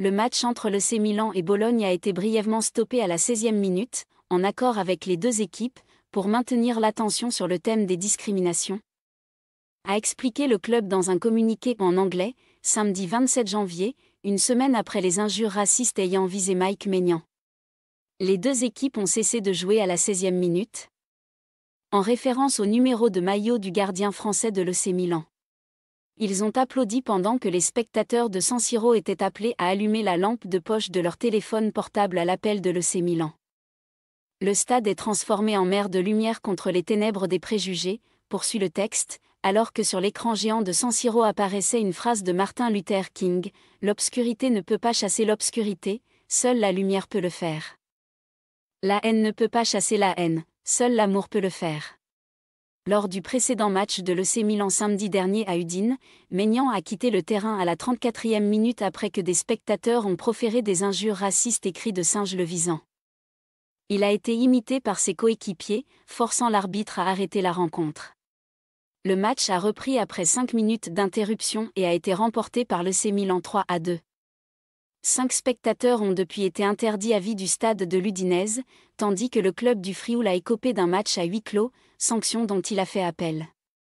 le match entre le Milan et Bologne a été brièvement stoppé à la 16e minute, en accord avec les deux équipes, pour maintenir l'attention sur le thème des discriminations. A expliqué le club dans un communiqué en anglais, samedi 27 janvier, une semaine après les injures racistes ayant visé Mike Maignan. Les deux équipes ont cessé de jouer à la 16e minute, en référence au numéro de maillot du gardien français de l'EC Milan ils ont applaudi pendant que les spectateurs de San Siro étaient appelés à allumer la lampe de poche de leur téléphone portable à l'appel de l'EC Milan. Le stade est transformé en mer de lumière contre les ténèbres des préjugés, poursuit le texte, alors que sur l'écran géant de San Siro apparaissait une phrase de Martin Luther King L'obscurité ne peut pas chasser l'obscurité, seule la lumière peut le faire. La haine ne peut pas chasser la haine, seul l'amour peut le faire lors du précédent match de l'EC Milan samedi dernier à Udine, Maignan a quitté le terrain à la 34e minute après que des spectateurs ont proféré des injures racistes et de singe le visant. Il a été imité par ses coéquipiers, forçant l'arbitre à arrêter la rencontre. Le match a repris après 5 minutes d'interruption et a été remporté par l'EC Milan 3 à 2. Cinq spectateurs ont depuis été interdits à vie du stade de l'Udinese, tandis que le club du Frioul a écopé d'un match à huis clos, sanction dont il a fait appel.